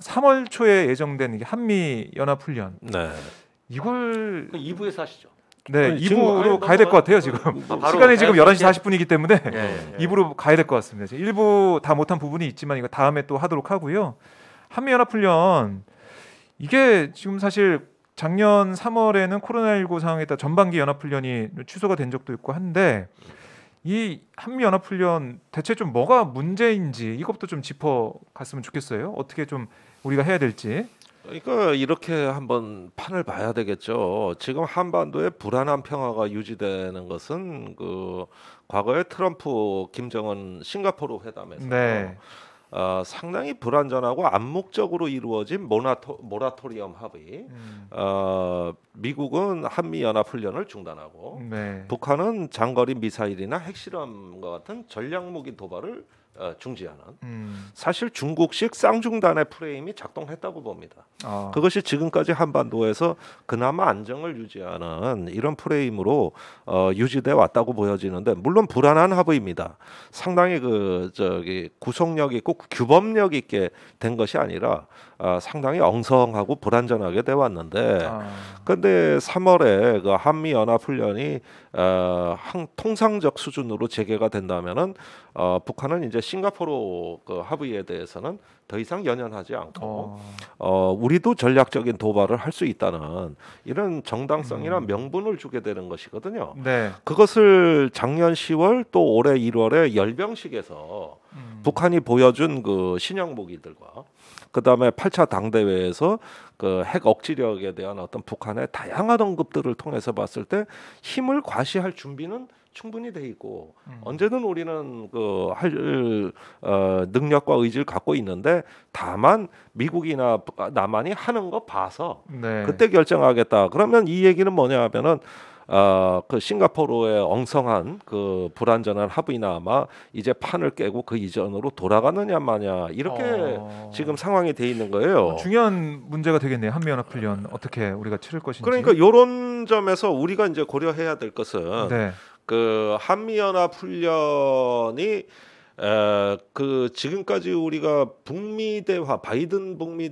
3월 초에 예정된 한미 연합 훈련. 네. 이걸 2부에서 하시죠. 네, 2부로 가야 될 것 같아요, 지금. 아, 시간이 지금 11시 40분이기 때문에 네, 네. 2부로 가야 될 것 같습니다. 일부 다 못한 부분이 있지만 이거 다음에 또 하도록 하고요. 한미 연합 훈련 이게 지금 사실 작년 3월에는 코로나19 상황에 따라 전반기 연합 훈련이 취소가 된 적도 있고 한데 이 한미 연합 훈련 대체 좀 뭐가 문제인지 이것도 좀 짚어 갔으면 좋겠어요. 어떻게 좀 우리가 해야 될지 그러니까 이렇게 한번 판을 봐야 되겠죠. 지금 한반도에 불안한 평화가 유지되는 것은 그 과거에 트럼프 김정은 싱가포르 회담에서 네. 어, 상당히 불안전하고 암묵적으로 이루어진 모나토, 모라토리엄 합의. 음. 어, 미국은 한미 연합 훈련을 중단하고 네. 북한은 장거리 미사일이나 핵실험과 같은 전략 무기 도발을 어, 중지하는 음. 사실 중국식 쌍중단의 프레임이 작동했다고 봅니다. 아. 그것이 지금까지 한반도에서 그나마 안정을 유지하는 이런 프레임으로 어, 유지돼 왔다고 보여지는데 물론 불안한 합의입니다. 상당히 그 저기 구속력 있고 규범력 있게 된 것이 아니라 어, 상당히 엉성하고 불안전하게 돼 왔는데 아. 근데 3월에 그 한미 연합 훈련이 어, 한, 통상적 수준으로 재개가 된다면은 어, 북한은 이제 싱가포르 그 합의에 대해서는 더 이상 연연하지 않고 어. 어 우리도 전략적인 도발을 할 수 있다는 이런 정당성이나 음. 명분을 주게 되는 것이거든요. 네. 그것을 작년 10월 또 올해 1월에 열병식에서 음. 음. 북한이 보여준 그 신형 무기들과 그다음에 8차 당대회에서 그 핵 억지력에 대한 어떤 북한의 다양한 언급들을 통해서 봤을 때 힘을 과시할 준비는 충분히 돼 있고 음. 언제든 우리는 그할 어, 능력과 의지를 갖고 있는데 다만 미국이나 남한이 하는 거 봐서 네. 그때 결정하겠다. 그러면 이 얘기는 뭐냐 하면은 어, 그 싱가포르의 엉성한 그 불안전한 하부이나마 이제 판을 깨고 그 이전으로 돌아가느냐 마냐 이렇게 어... 지금 상황이 돼 있는 거예요. 어, 중요한 문제가 되겠네요. 한미연합 훈련 어떻게 우리가 치를 것인지. 그러니까 이런 점에서 우리가 이제 고려해야 될 것은 네. 그 한미연합 훈련이 에, 그 지금까지 우리가 북미 대화 바이든 북미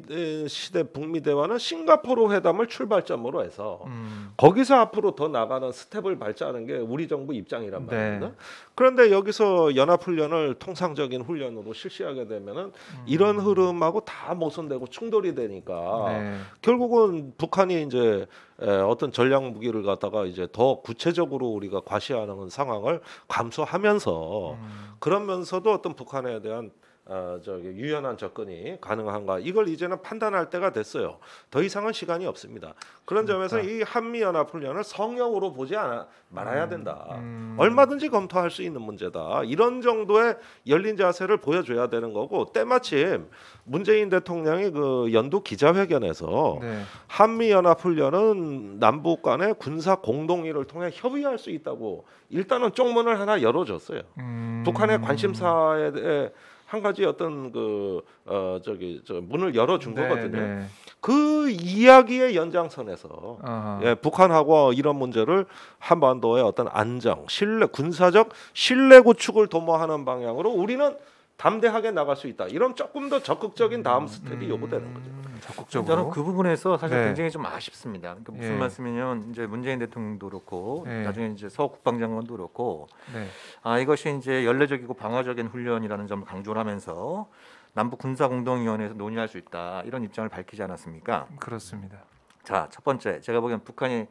시대 북미 대화는 싱가포르 회담을 출발점으로 해서 음. 거기서 앞으로 더 나가는 스텝을 밟자는 게 우리 정부 입장이란 네. 말입니다. 네. 그런데 여기서 연합 훈련을 통상적인 훈련으로 실시하게 되면은 음. 이런 흐름하고 다 모순되고 충돌이 되니까 네. 결국은 북한이 이제 에, 어떤 전략 무기를 갖다가 이제 더 구체적으로 우리가 과시하는 상황을 감수하면서 음. 그러면서도 어떤 북한에 대한 어, 저기 유연한 접근이 가능한가 이걸 이제는 판단할 때가 됐어요. 더 이상은 시간이 없습니다. 그런 그러니까. 점에서 그러니까. 이 한미 연합 훈련을 성형으로 보지 않아, 말아야 음, 된다. 음. 음. 얼마든지 검토할 수 있는 문제다. 이런 정도의 열린 자세를 보여줘야 되는 거고 때마침 문재인 대통령이 그 연두 기자회견에서 네. 한미 연합 훈련은 남북 간의 군사 공동의를 통해 협의할 수 있다고 일단은 쪽문을 하나 열어줬어요. 음. 북한의 관심사에 대해 한 가지 어떤 그어 저기 저 문을 열어 준 네, 거거든요. 네. 그 이야기의 연장선에서 예, 북한하고 이런 문제를 한반도의 어떤 안정, 신뢰, 군사적 신뢰 구축을 도모하는 방향으로 우리는 담대하게 나갈 수 있다. 이런 조금 더 적극적인 다음 음, 스텝이 음. 요구되는 거죠. 음, 적극적으로. 저는 그 부분에서 사실 네. 굉장히 좀 아쉽습니다. 그러니까 무슨 예. 말씀이냐면 이제 문재인 대통령도 그렇고 예. 나중에 이제 서 국방장관도 그렇고 네. 아 이것이 이제 연례적이고 방어적인 훈련이라는 점을 강조를 하면서 남북 군사 공동위원회에서 논의할 수 있다 이런 입장을 밝히지 않았습니까? 그렇습니다. 자, 첫 번째 제가 보기엔 북한이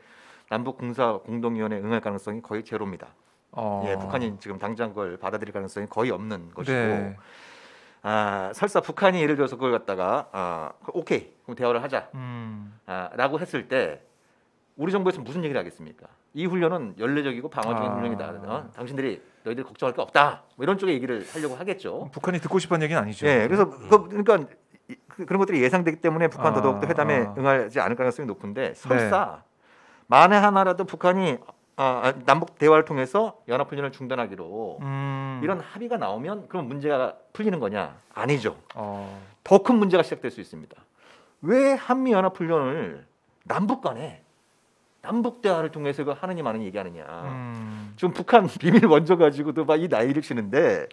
남북 군사 공동위원회 응할 가능성이 거의 제로입니다. 어... 예, 북한이 지금 당장 그걸 받아들일 가능성이 거의 없는 것이고 네. 아, 설사 북한이 예를 들어서 그걸 갖다가 아, 오케이 그럼 대화를 하자라고 음. 아, 했을 때 우리 정부에서 무슨 얘기를 하겠습니까? 이 훈련은 연례적이고 방어적인 아. 훈련이다. 어? 당신들이 너희들 걱정할 게 없다. 뭐 이런 쪽의 얘기를 하려고 하겠죠. 북한이 듣고 싶은 얘기는 아니죠. 예, 네, 그래서 음. 그, 그러니까 그, 그런 것들이 예상되기 때문에 북한 아. 더더욱 회담에 아. 응하지 않을 가능성이 높은데 네. 설사 만에 하나라도 북한이 아, 아, 남북 대화를 통해서 연합 훈련을 중단하기로 음. 이런 합의가 나오면 그럼 문제가 풀리는 거냐? 아니죠. 어. 더큰 문제가 시작될 수 있습니다. 왜 한미 연합 훈련을 남북 간에 남북 대화를 통해서 이 하느니 마느니 얘기하느냐. 음. 지금 북한 비밀 먼저 가지고도 막이 나이를 치는데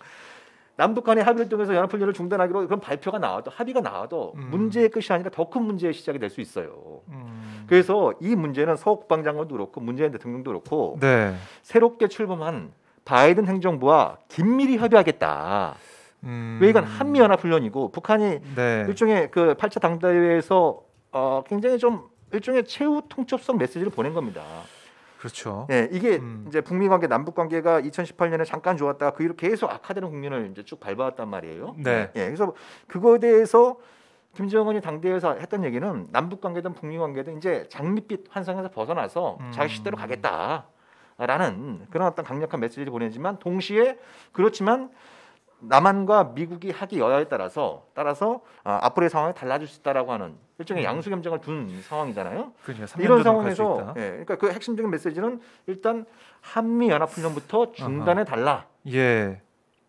남북한의 합의를 통해서 연합훈련을 중단하기로 그런 발표가 나와도 합의가 나와도 음. 문제의 끝이 아니라 더 큰 문제의 시작이 될 수 있어요. 음. 그래서 이 문제는 서호 국방장관도 그렇고 문재인 대통령도 그렇고 네. 새롭게 출범한 바이든 행정부와 긴밀히 협의하겠다. 음. 왜 이건 한미 연합 훈련이고 북한이 네. 일종의 그 8차 당대회에서 어, 굉장히 좀 일종의 최후 통첩성 메시지를 보낸 겁니다. 그렇죠. 예, 이게 음. 이제 북미 관계, 남북 관계가 2018년에 잠깐 좋았다가 그 이후로 계속 악화되는 국면을 이제 쭉 밟아왔단 말이에요. 네. 예, 그래서 그거에 대해서 김정은이 당대에서 했던 얘기는 남북 관계든 북미 관계든 이제 장밋빛 환상에서 벗어나서 음. 자기 시대로 가겠다라는 그런 어떤 강력한 메시지를 보내지만 동시에 그렇지만 남한과 미국이 하기 여야에 따라서 따라서 아, 앞으로의 상황이 달라질 수 있다라고 하는 일종의 음. 양수 겸장을 둔 상황이잖아요. 그렇죠. 이런 상황에서 예, 그러니까 그 핵심적인 메시지는 일단 한미 연합 훈련부터 중단해 달라. 예.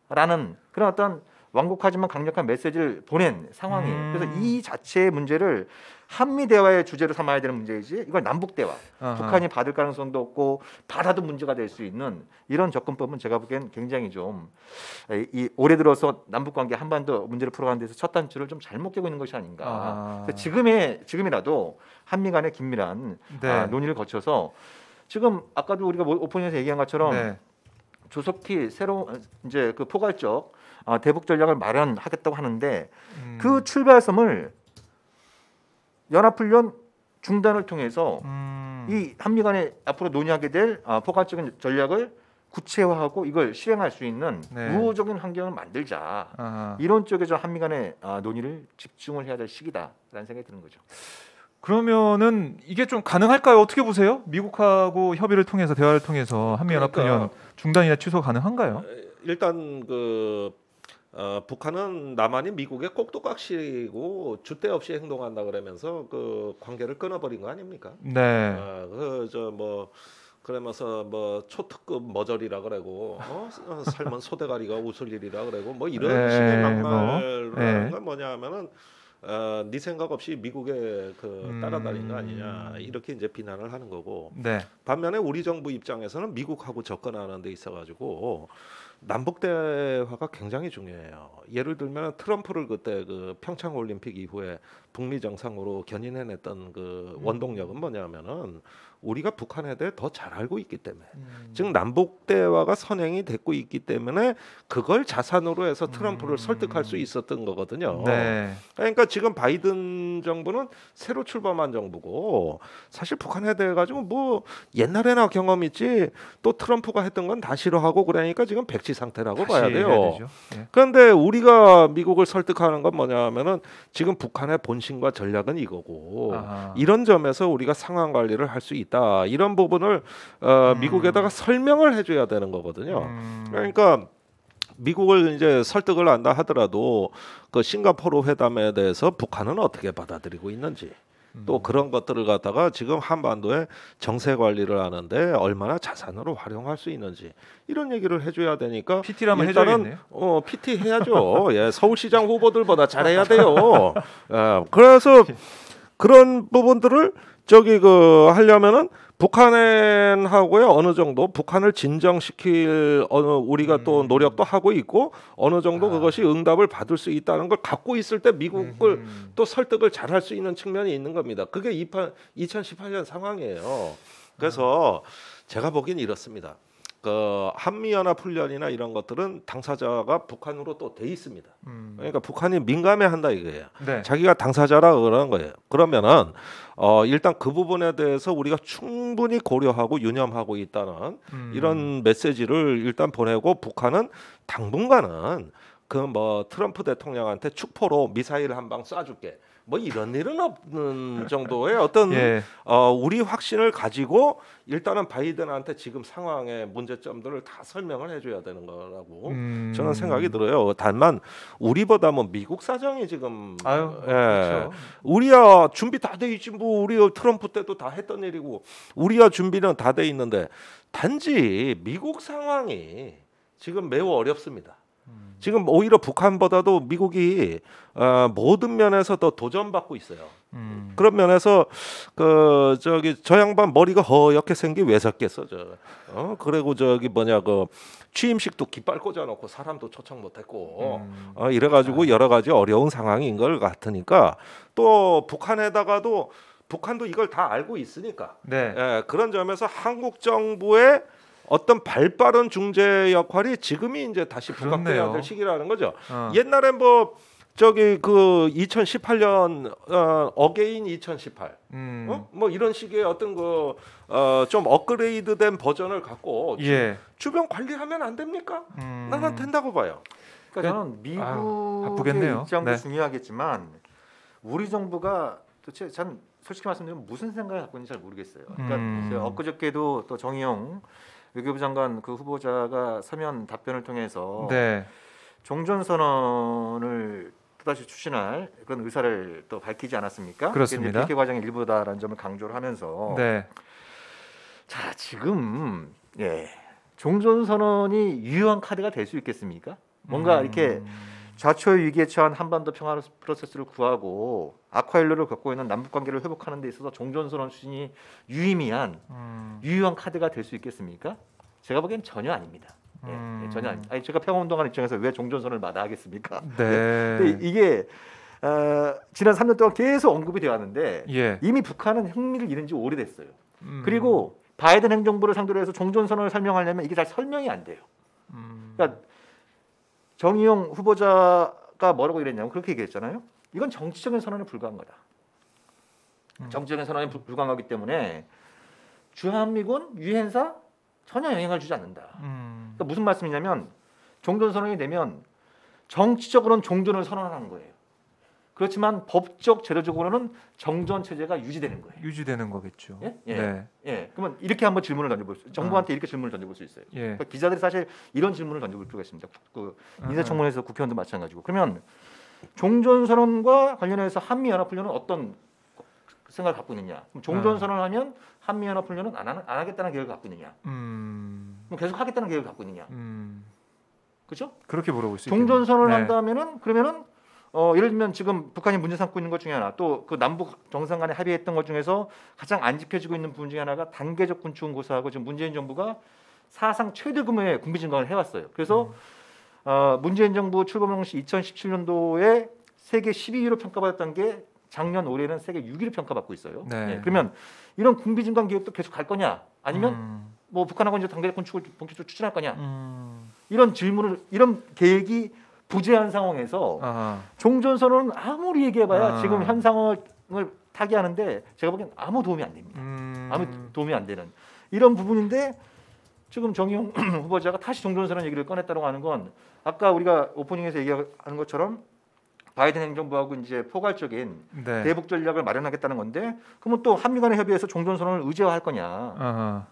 라는 그런 어떤 완곡하지만 강력한 메시지를 보낸 상황이에요. 음. 그래서 이 자체의 문제를 한미 대화의 주제로 삼아야 되는 문제이지 이걸 남북 대화 아하. 북한이 받을 가능성도 없고 받아도 문제가 될 수 있는 이런 접근법은 제가 보기엔 굉장히 좀이 올해 들어서 남북 관계 한반도 문제를 풀어가는 데서 첫 단추를 좀 잘못 끼고 있는 것이 아닌가. 아. 지금의 지금이라도 한미 간의 긴밀한 네. 아, 논의를 거쳐서 지금 아까도 우리가 뭐 오프닝에서 얘기한 것처럼 네. 조속히 새로 이제 그 포괄적 아, 대북 전략을 마련하겠다고 하는데 음. 그 출발선을 연합훈련 중단을 통해서 음. 이 한미 간에 앞으로 논의하게 될 어, 포괄적인 전략을 구체화하고 이걸 실행할 수 있는 네. 우호적인 환경을 만들자 아하. 이런 쪽에 서 한미 간의 어, 논의를 집중을 해야 될 시기다라는 생각이 드는 거죠. 그러면은 이게 좀 가능할까요? 어떻게 보세요? 미국하고 협의를 통해서 대화를 통해서 한미연합훈련 그러니까, 중단이나 취소 가능한가요? 일단 그 어, 북한은 남한이 미국의 꼭두각시고 주대 없이 행동한다 그러면서 그 관계를 끊어버린 거 아닙니까? 네. 어, 아, 그저 뭐 그러면서 뭐 초특급 머저리라 그러고 어? 어? 삶은 소대가리가 웃을 일이라 그러고 뭐 이런 네, 식의 뭐. 막말하는 건 네. 뭐냐 하면은 어, 네 생각 없이 미국에 그 음. 따라다닌 거 아니냐 이렇게 이제 비난을 하는 거고 네. 반면에 우리 정부 입장에서는 미국하고 접근하는 데 있어가지고 남북 대화가 굉장히 중요해요. 예를 들면 트럼프를 그때 그 평창 올림픽 이후에 북미 정상으로 견인해냈던 그 음. 원동력은 뭐냐면은 우리가 북한에 대해 더 잘 알고 있기 때문에 음. 즉 남북 대화가 선행이 됐고 있기 때문에 그걸 자산으로 해서 트럼프를 음. 설득할 수 있었던 거거든요. 네. 그러니까 지금 바이든 정부는 새로 출범한 정부고 사실 북한에 대해 가지고 뭐 옛날에나 경험 있지 또 트럼프가 했던 건다 싫어하고 그러니까 지금 백지 상태라고 봐야 돼요. 네. 그런데 우리가 미국을 설득하는 건 뭐냐면은 하 지금 북한의 본심과 전략은 이거고 아하. 이런 점에서 우리가 상황 관리를 할 수 있다. 있다 이런 부분을 어, 음. 미국에다가 설명을 해줘야 되는 거거든요. 음. 그러니까. 미국을 이제 설득을 한다 하더라도 그 싱가포르 회담에 대해서 북한은 어떻게 받아들이고 있는지 또 음. 그런 것들을 갖다가 지금 한반도에 정세 관리를 하는데 얼마나 자산으로 활용할 수 있는지 이런 얘기를 해줘야 되니까 PT라면 일단은 어 PT 해야죠. 예, 서울시장 후보들보다 잘해야 돼요. 예, 그래서 그런 부분들을 저기 그 하려면은 북한하고요 어느 정도 북한을 진정시킬 어느 우리가 음. 또 노력도 하고 있고 어느 정도 아. 그것이 응답을 받을 수 있다는 걸 갖고 있을 때 미국을 음. 또 설득을 잘 할 수 있는 측면이 있는 겁니다. 그게 2018년 상황이에요. 그래서 아. 제가 보기엔 이렇습니다. 그 한미연합 훈련이나 이런 것들은 당사자가 북한으로 또 돼 있습니다. 음. 그러니까 북한이 민감해 한다 이거예요. 네. 자기가 당사자라 그러는 거예요. 그러면은 어 일단 그 부분에 대해서 우리가 충분히 고려하고 유념하고 있다는 음. 이런 메시지를 일단 보내고 북한은 당분간은 그 뭐 트럼프 대통령한테 축포로 미사일 한 방 쏴줄게. 뭐 이런 일은 없는 정도의 어떤 예. 어, 우리 확신을 가지고 일단은 바이든한테 지금 상황의 문제점들을 다 설명을 해줘야 되는 거라고 음. 저는 생각이 들어요. 다만 우리보다 뭐 미국 사정이 지금 아유, 예. 그렇죠. 우리야 준비 다 돼 있지 뭐 우리 트럼프 때도 다 했던 일이고 우리야 준비는 다 돼 있는데 단지 미국 상황이 지금 매우 어렵습니다. 음. 지금 오히려 북한보다도 미국이 어, 모든 면에서 더 도전받고 있어요. 음. 그런 면에서 그 저기 저 양반 머리가 허옇게 생긴 왜 샀겠어 저. 어 그리고 저기 뭐냐 그 취임식도 깃발 꽂아놓고 사람도 초청 못했고 음. 어 이래가지고 아. 여러 가지 어려운 상황인 걸 같으니까 또 북한에다가도 북한도 이걸 다 알고 있으니까 네. 예, 그런 점에서 한국 정부의 어떤 발빠른 중재 역할이 지금이 이제 다시 부각돼야 될 시기라는 거죠. 어. 옛날에 뭐 저기 그 2018년 어 어게인 2018. 음. 어? 뭐 이런 식의 어떤 그어좀 업그레이드된 버전을 갖고 예. 주, 변 관리하면 안 됩니까? 음. 나는 된다고 봐요. 그러니까 그, 아, 미국의 아, 입장도 네. 중요하겠지만 우리 정부가 도대체 참 솔직히 말씀드리면 무슨 생각을 갖고 있는지 잘 모르겠어요. 그러니까 음. 엊그저께도 또 정의용 외교부 장관 그 후보자가 서면 답변을 통해서 네. 종전 선언을 또다시 추진할 그런 의사를 또 밝히지 않았습니까? 그렇습니다. 이게 과정의 일부다라는 점을 강조를 하면서 네. 자 지금 예 종전 선언이 유효한 카드가 될 수 있겠습니까? 뭔가 음... 이렇게 좌초의 위기에 처한 한반도 평화 프로세스를 구하고 아쿠아일로를 겪고 있는 남북 관계를 회복하는 데 있어서 종전선언 추진이 유의미한 음. 유효한 카드가 될 수 있겠습니까? 제가 보기엔 전혀 아닙니다. 예, 예, 음. 예, 전혀 아니, 아니 제가 평화운동하는 입장에서 왜 종전선언을 마다하겠습니까? 네. 예, 이게 어, 지난 3년 동안 계속 언급이 되었는데 예. 이미 북한은 흥미를 잃은 지 오래됐어요. 음. 그리고 바이든 행정부를 상대로 해서 종전선언을 설명하려면 이게 잘 설명이 안 돼요. 음. 그러니까 정의용 후보자가 뭐라고 얘랬냐면 그렇게 얘기했잖아요. 이건 정치적인 선언에 불과한 거다. 음. 정치적인 선언에 불, 불과하기 때문에 주한미군 유엔사 전혀 영향을 주지 않는다. 음. 그러니까 무슨 말씀이냐면 종전 선언이 되면 정치적으로는 종전을 선언하는 거예요. 그렇지만 법적 제도적으로는 정전 체제가 유지되는 거예요. 유지되는 거겠죠. 예? 예. 네. 예. 그러면 이렇게 한번 질문을 던져볼 수, 정부한테 아. 이렇게 질문을 던져볼 수 있어요. 예. 그러니까 기자들이 사실 이런 질문을 던져볼 수가 있습니다. 그 음. 인사청문회에서 국회의원도 마찬가지고. 그러면 종전선언과 관련해서 한미연합훈련은 어떤 생각을 갖고 있느냐? 종전선언을 음. 하면 한미연합훈련은 안, 안 하겠다는 계획을 갖고 있느냐? 음. 그럼 계속 하겠다는 계획을 갖고 있느냐? 음. 그렇죠? 그렇게 물어볼 수 있죠. 종전선언을 네. 한다면은 그러면은 어, 예를 들면 지금 북한이 문제 삼고 있는 것 중에 하나 또 그 남북 정상 간에 합의했던 것 중에서 가장 안 지켜지고 있는 부분 중에 하나가 단계적 군축은 고사하고 지금 문재인 정부가 사상 최대 규모의 군비 증강을 해왔어요. 그래서 음. 어, 문재인 정부 출범 당시 2017년도에 세계 12위로 평가받았던 게 작년 올해는 세계 6위로 평가받고 있어요. 네. 예, 그러면 이런 군비 증강 계획도 계속 갈 거냐? 아니면 음. 뭐 북한하고 이제 단계적 군축을 본격적으로 추진할 거냐? 음. 이런 질문을 이런 계획이 부재한 상황에서 아하. 종전선언은 아무리 얘기해봐야 아하. 지금 현 상황을 타개하는데 제가 보기엔 아무 도움이 안 됩니다. 음... 아무 도움이 안 되는 이런 부분인데 지금 정의용 후보자가 다시 종전선언 얘기를 꺼냈다고 하는 건 아까 우리가 오프닝에서 얘기하는 것처럼 바이든 행정부하고 이제 포괄적인 네. 대북 전략을 마련하겠다는 건데 그러면 또 한미 간의 협의에서 종전선언을 의제화할 거냐? 아하.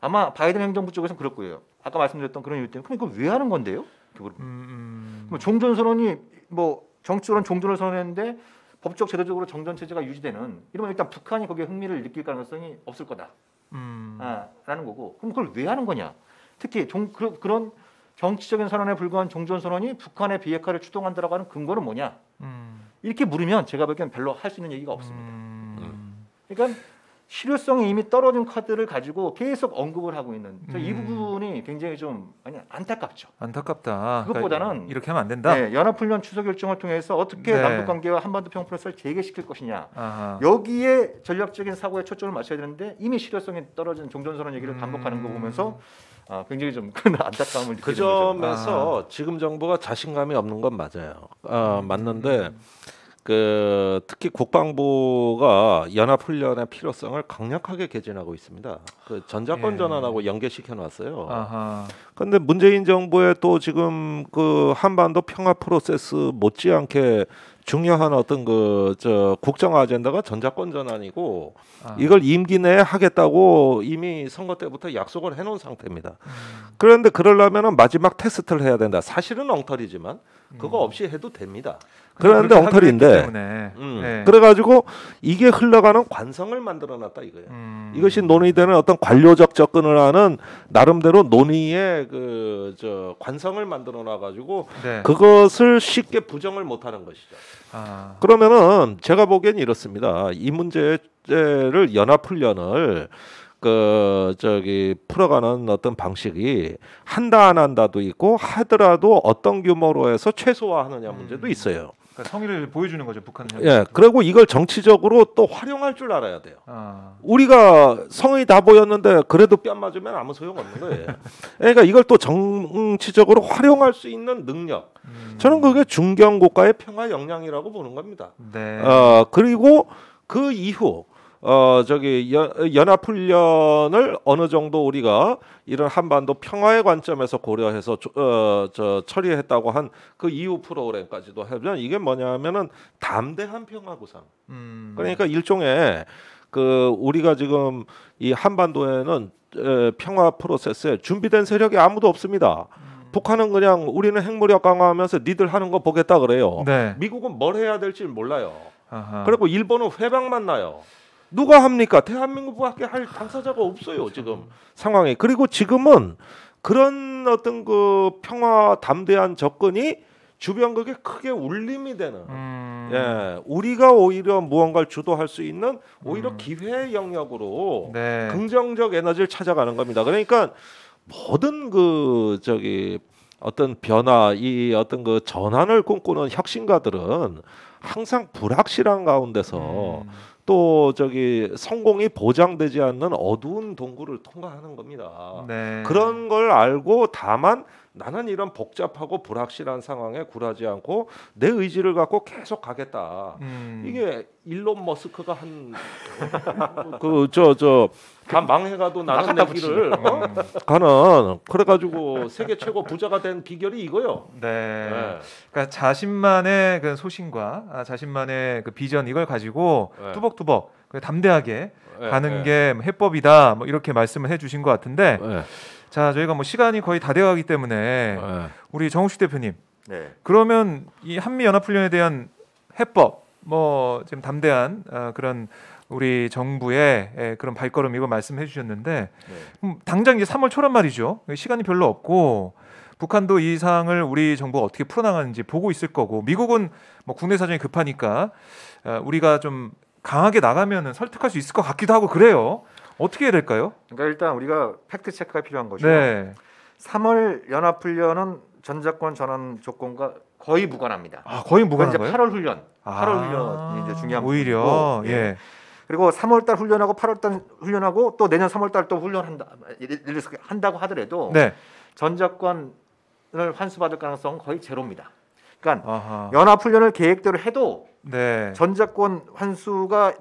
아마 바이든 행정부 쪽에서는 그렇고요 아까 말씀드렸던 그런 이유 때문에 그럼 이거 왜 하는 건데요? 그렇게 음, 음. 뭐 종전 선언이 뭐 정치적으로 종전을 선언했는데 법적 제도적으로 정전 체제가 유지되는 이러면 일단 북한이 거기에 흥미를 느낄 가능성이 없을 거다. 음. 아, 라는 거고. 그럼 그걸 왜 하는 거냐? 특히 종, 그, 런 정치적인 선언에 불과한 종전 선언이 북한의 비핵화를 추동한다라고 하는 근거는 뭐냐? 음. 이렇게 물으면 제가 보기엔 별로 할 수 있는 얘기가 없습니다. 음. 그러니까 실효성이 이미 떨어진 카드를 가지고 계속 언급을 하고 있는 음. 이 부분이 굉장히 좀 아니 안타깝죠. 안타깝다. 그것보다는 그러니까 이렇게 하면 안 된다. 네, 연합훈련 취소 결정을 통해서 어떻게 네. 남북 관계와 한반도 평화를 재개시킬 것이냐 아하. 여기에 전략적인 사고에 초점을 맞춰야 되는데 이미 실효성이 떨어진 종전선언 얘기를 음. 반복하는 거 보면서 아, 굉장히 좀큰 안타까움을 그 점에서 아. 지금 정부가 자신감이 없는 건 맞아요. 아, 음. 맞는데. 음. 그 특히 국방부가 연합 훈련의 필요성을 강력하게 개진하고 있습니다. 그 전자권 예. 전환하고 연계시켜 놨어요. 그런데 문재인 정부의 또 지금 그 한반도 평화 프로세스 못지않게 중요한 어떤 그저 국정 아젠다가 전자권 전환이고 아. 이걸 임기 내에 하겠다고 이미 선거 때부터 약속을 해놓은 상태입니다. 음. 그런데 그러려면은 마지막 테스트를 해야 된다. 사실은 엉터리지만 그거 없이 해도 됩니다. 그런데 엉터리인데. 음. 네. 네. 그래가지고 이게 흘러가는 관성을 만들어놨다 이거예요. 음. 이것이 논의되는 어떤 관료적 접근을 하는 나름대로 논의의 그저 관성을 만들어놔가지고 네. 그것을 쉽게 부정을 못하는 것이죠. 아. 그러면은 제가 보기엔 이렇습니다. 이 문제를 연합훈련을 그 저기 풀어가는 어떤 방식이 한다 안 한다도 있고 하더라도 어떤 규모로 해서 최소화하느냐 음. 문제도 있어요. 그러니까 성의를 보여주는 거죠 북한. 예, 그리고 이걸 정치적으로 또 활용할 줄 알아야 돼요. 아. 우리가 성의 다 보였는데 그래도 뺨 맞으면 아무 소용 없는 거예요. 그러니까 이걸 또 정치적으로 활용할 수 있는 능력. 음. 저는 그게 중견 국가의 평화 역량이라고 보는 겁니다. 네. 어, 그리고 그 이후 어 저기 연합 훈련을 어느 정도 우리가 이런 한반도 평화의 관점에서 고려해서 어 저 처리했다고 한 그 이후 프로그램까지도 하면 이게 뭐냐면은 담대한 평화 구상. 음. 그러니까 일종의 그 우리가 지금 이 한반도에는 에, 평화 프로세스에 준비된 세력이 아무도 없습니다. 음. 북한은 그냥 우리는 핵무력 강화하면서 니들 하는 거 보겠다 그래요. 네. 미국은 뭘 해야 될지 몰라요. 아하. 그리고 일본은 회방만 나요. 누가 합니까? 대한민국밖에 할 당사자가 없어요 그렇죠. 지금 상황에. 그리고 지금은 그런 어떤 그 평화 담대한 접근이 주변국에 크게 울림이 되는. 음. 예, 우리가 오히려 무언가를 주도할 수 있는 오히려 음. 기회 영역으로 네. 긍정적 에너지를 찾아가는 겁니다. 그러니까 모든 그 저기 어떤 변화, 이 어떤 그 전환을 꿈꾸는 혁신가들은 항상 불확실한 가운데서 음. 또 저기 성공이 보장되지 않는 어두운 동굴을 통과하는 겁니다. 네. 그런 걸 알고 다만 나는 이런 복잡하고 불확실한 상황에 굴하지 않고 내 의지를 갖고 계속 가겠다. 음. 이게 일론 머스크가 한 그 저저다 망해가도 나는 내 길을 어? 음. 가는 그래가지고 세계 최고 부자가 된 비결이 이거요. 네. 네. 그러니까 자신만의 그 소신과 아, 자신만의 그 비전 이걸 가지고 네. 뚜벅뚜벅 그 담대하게 네. 가는 네. 게 뭐 해법이다. 뭐 이렇게 말씀을 해주신 것 같은데. 네. 자 저희가 뭐 시간이 거의 다 되어가기 때문에 네. 우리 정욱식 대표님 네. 그러면 이 한미 연합 훈련에 대한 해법 뭐 지금 담대한 어, 그런 우리 정부의 예, 그런 발걸음 이거 말씀해 주셨는데 네. 음, 당장 이제 3월 초란 말이죠 시간이 별로 없고 북한도 이상황을 우리 정부가 어떻게 풀어나가는지 보고 있을 거고 미국은 뭐 국내 사정이 급하니까 어, 우리가 좀 강하게 나가면은 설득할 수 있을 것 같기도 하고 그래요. 어떻게 해야 될까요? 그러니까 일단 우리가 팩트 체크가 필요한 거죠. 네. 3월 연합 훈련은 전작권 전환 조건과 거의 무관합니다. 아, 거의 무관한 거예요? 8월 훈련. 아~ 8월 훈련이 이제 중요한 오히려 예. 예. 그리고 3월달 훈련하고 8월달 훈련하고 또 내년 3월달 또 훈련한다 예를 서 한다고 하더라도 네. 전작권을 환수받을 가능성은 거의 제로입니다. 그러니까 연합 훈련을 계획대로 해도 네. 전작권 환수가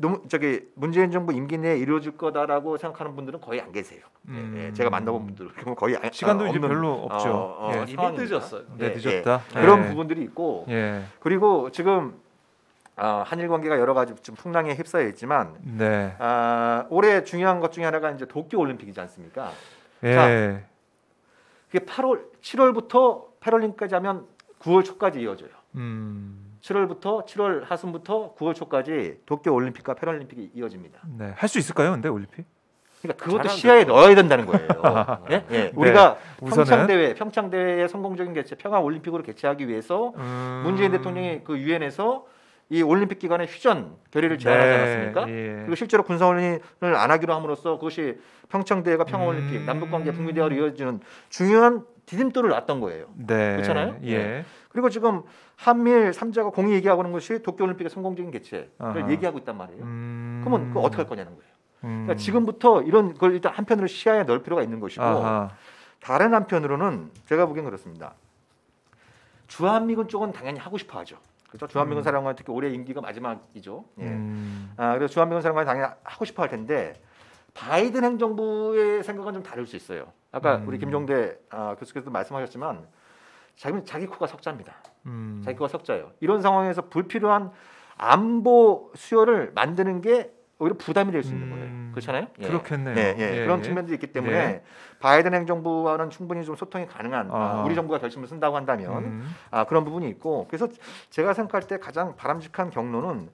노, 저기 문재인 정부 임기 내에 이루어질 거다라고 생각하는 분들은 거의 안 계세요. 예, 예, 음. 예, 제가 만나본 분들 경 거의 안, 시간도 어, 이제 없는, 별로 어, 없죠. 어, 어, 예. 이미 늦었어요. 네, 예, 늦었다. 그런 부분들이 있고 그리고 지금 어, 한일 관계가 여러 가지 좀 풍랑에 휩싸여 있지만 네. 어, 올해 중요한 것 중에 하나가 이제 도쿄 올림픽이지 않습니까? 자, 그게 8월 7월부터 패럴림까지 하면 9월 초까지 이어져요. 음. 7월부터 7월 하순부터 9월 초까지 도쿄 올림픽과 패럴림픽이 이어집니다. 네, 할 수 있을까요? 근데 올림픽? 그러니까 그것도 시야에 넣어야 된다는 거예요. 네. 예? 예. 네, 우리가 네, 평창 대회, 평창 대회의 성공적인 개최, 평화 올림픽으로 개최하기 위해서 음... 문재인 대통령이 그 유엔에서 이 올림픽 기간에 휴전 결의를 네. 제안하지 네, 않았습니까? 예. 그리고 실제로 군사훈련을 안 하기로 함으로써 그것이 평창 대회가 평화 올림픽, 음... 남북 관계 북미 대화로 이어지는 중요한 디딤돌을 놨던 거예요. 네. 그렇잖아요. 예. 예. 그리고 지금 한미일 삼자가 공히 얘기하고는 것이 도쿄올림픽의 성공적인 개최를 아하. 얘기하고 있단 말이에요. 음... 그러면 그 어떻게 할 거냐는 거예요. 음... 그러니까 지금부터 이런 걸 일단 한편으로 시야에 넣을 필요가 있는 것이고 아하. 다른 한편으로는 제가 보기엔 그렇습니다. 주한미군 쪽은 당연히 하고 싶어하죠. 그렇죠? 그렇죠. 주한미군 음. 사령관 특히 올해 임기가 마지막이죠. 예. 음. 아, 그래서 주한미군 사령관이 당연히 하고 싶어할 텐데 바이든 행정부의 생각은 좀 다를 수 있어요. 아까 음. 우리 김종대 아, 교수께서도 말씀하셨지만 자기 자기 코가 석자입니다. 음. 자기 코가 석자예요. 이런 상황에서 불필요한 안보 수요를 만드는 게 오히려 부담이 될 수 있는 거예요. 음. 그렇잖아요. 예. 그렇겠네요. 네, 예, 예. 그런 예. 측면도 있기 때문에 예. 바이든 행정부와는 충분히 좀 소통이 가능한 아, 아. 우리 정부가 결심을 쓴다고 한다면 음. 아, 그런 부분이 있고 그래서 제가 생각할 때 가장 바람직한 경로는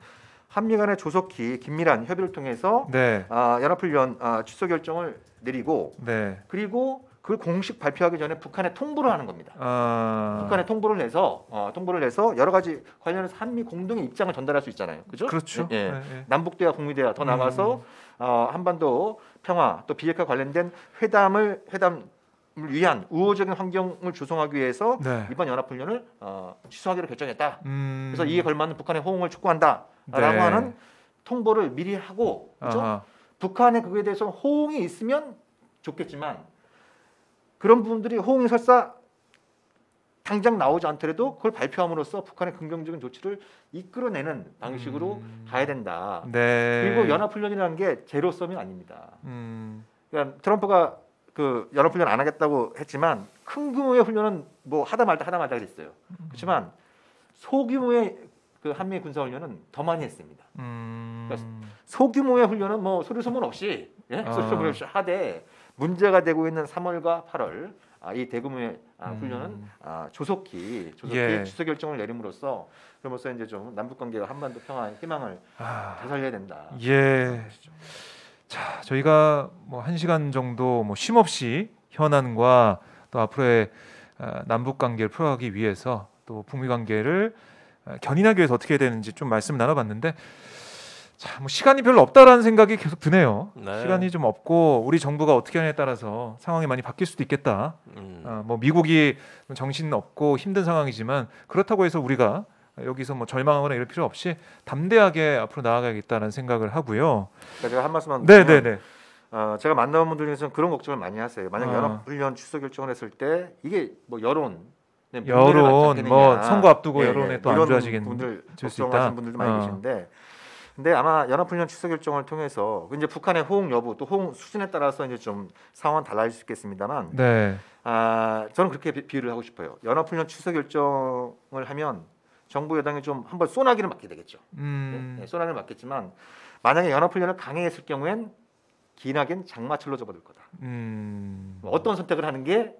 한미 간의 조속히 긴밀한 협의를 통해서 네. 아, 연합훈련 아, 취소 결정을 내리고 네. 그리고 그걸 공식 발표하기 전에 북한에 통보를 하는 겁니다. 아... 북한에 통보를 해서 어, 통보를 해서 여러 가지 관련해서 한미 공동의 입장을 전달할 수 있잖아요. 그죠? 그렇죠. 예, 예. 네, 네. 남북대화 북미대화 더 나가서 음... 어, 한반도 평화 또 비핵화 관련된 회담을 회담 위한 우호적인 환경을 조성하기 위해서 네. 이번 연합훈련을 어, 취소하기로 결정했다. 음... 그래서 이에 걸맞는 북한의 호응을 촉구한다라고 네. 하는 통보를 미리 하고 그죠? 북한에 그거에 대해서 호응이 있으면 좋겠지만 그런 부분들이 호응이 설사 당장 나오지 않더라도 그걸 발표함으로써 북한의 긍정적인 조치를 이끌어내는 방식으로 음. 가야 된다. 네. 그리고 연합훈련이라는 게 제로섬이 아닙니다. 음. 그러니까 트럼프가 그 연합훈련 안 하겠다고 했지만 큰 규모의 훈련은 뭐 하다 말다 하다 말다 그랬어요. 음. 그렇지만 소규모의 그 한미 군사 훈련은 더 많이 했습니다. 음. 그러니까 소규모의 훈련은 뭐 소리 소문 없이 예? 아. 소리 소문 없이 하되 문제가 되고 있는 3월과 8월 아, 이 대규모의 아, 음. 훈련은 음. 아, 조속히 조속히 예. 취소 결정을 내림으로써 그러면서 이제 좀 남북 관계가 한반도 평화 희망을 아. 되살려야 된다. 예. 자, 저희가 뭐 한 시간 정도 뭐쉼 없이 현안과 또 앞으로의 아, 남북 관계를 풀어가기 위해서 또 북미 관계를 아, 견인하기 위해서 어떻게 해야 되는지 좀 말씀 나눠봤는데 자, 뭐 시간이 별로 없다라는 생각이 계속 드네요. 네. 시간이 좀 없고 우리 정부가 어떻게 하냐에 따라서 상황이 많이 바뀔 수도 있겠다. 음. 아, 뭐 미국이 정신 없고 힘든 상황이지만 그렇다고 해서 우리가 여기서 뭐 절망하거나 이럴 필요 없이 담대하게 앞으로 나아가야겠다는 생각을 하고요. 그러니까 제가 한 말씀만 네네네. 어, 제가 만나본 분들 중에서 그런 걱정을 많이 하세요. 만약 아. 연합훈련 취소 결정을 했을 때 이게 뭐 여론 여론 뭐 선거 앞두고 네, 여론에 네. 또안 좋아지겠는 분들 걱정하시는 분들도 많이 어. 계신데 근데 아마 연합훈련 취소 결정을 통해서 그 이제 북한의 호응 여부 또 호응 수준에 따라서 이제 좀 상황 달라질 수 있겠습니다만 네. 아 저는 그렇게 비, 유를 하고 싶어요. 연합훈련 취소 결정을 하면 정부 여당이 좀 한번 쏘나기를 맞게 되겠죠. 음. 네, 쏘나기를 네, 맞겠지만 만약에 연합훈련을 강행했을 경우엔 기나긴 장마철로 접어들 거다. 음. 뭐 어떤 선택을 하는 게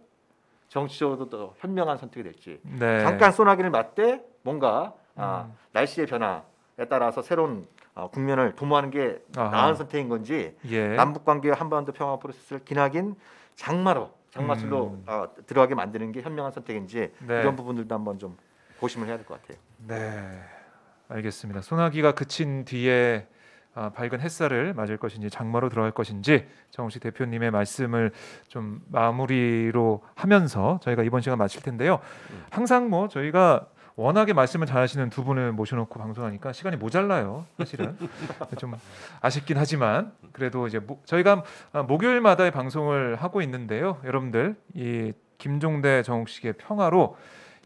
정치적으로 도더 현명한 선택이 될지 네. 잠깐 쏘나기를 맞되 뭔가 아, 음. 아, 날씨의 변화에 따라서 새로운 어, 국면을 도모하는 게 아하. 나은 선택인 건지 예. 남북 관계 한반도 평화 프로세스를 기나긴 장마로 장마술로 음. 어, 들어가게 만드는 게 현명한 선택인지 네. 이런 부분들도 한번 좀 고심을 해야 될 것 같아요. 네, 알겠습니다. 소나기가 그친 뒤에 아, 밝은 햇살을 맞을 것인지 장마로 들어갈 것인지 정우식 대표님의 말씀을 좀 마무리로 하면서 저희가 이번 시간 마칠 텐데요. 음. 항상 뭐 저희가 워낙에 말씀을 잘하시는 두 분을 모셔놓고 방송하니까 시간이 모자라요. 사실은 좀 아쉽긴 하지만 그래도 이제 모, 저희가 아, 목요일마다 방송을 하고 있는데요. 여러분들 이 김종대 정욱식의 평화로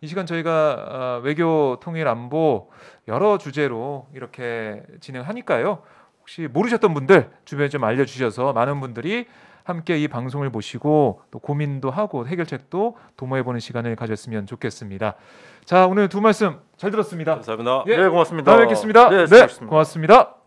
이 시간 저희가 아, 외교 통일 안보 여러 주제로 이렇게 진행하니까요. 혹시 모르셨던 분들 주변에 좀 알려주셔서 많은 분들이 함께 이 방송을 보시고 또 고민도 하고 해결책도 도모해보는 시간을 가졌으면 좋겠습니다. 자 오늘 두 말씀 잘 들었습니다. 감사합니다. 예, 네, 고맙습니다. 다음에 뵙겠습니다. 네, 네 고맙습니다.